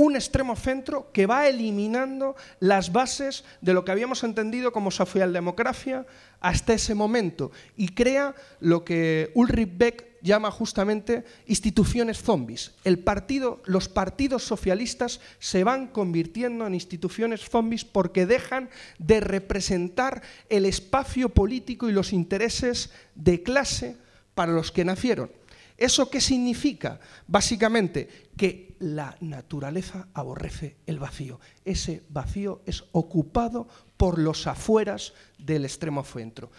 un extremo centro que va eliminando las bases de lo que habíamos entendido como socialdemocracia hasta ese momento y crea lo que Ulrich Beck llama justamente instituciones zombies. El partido, los partidos socialistas se van convirtiendo en instituciones zombies porque dejan de representar el espacio político y los intereses de clase para los que nacieron. ¿Eso qué significa? Básicamente que la naturaleza aborrece el vacío. Ese vacío es ocupado por los afueras del extremo centro.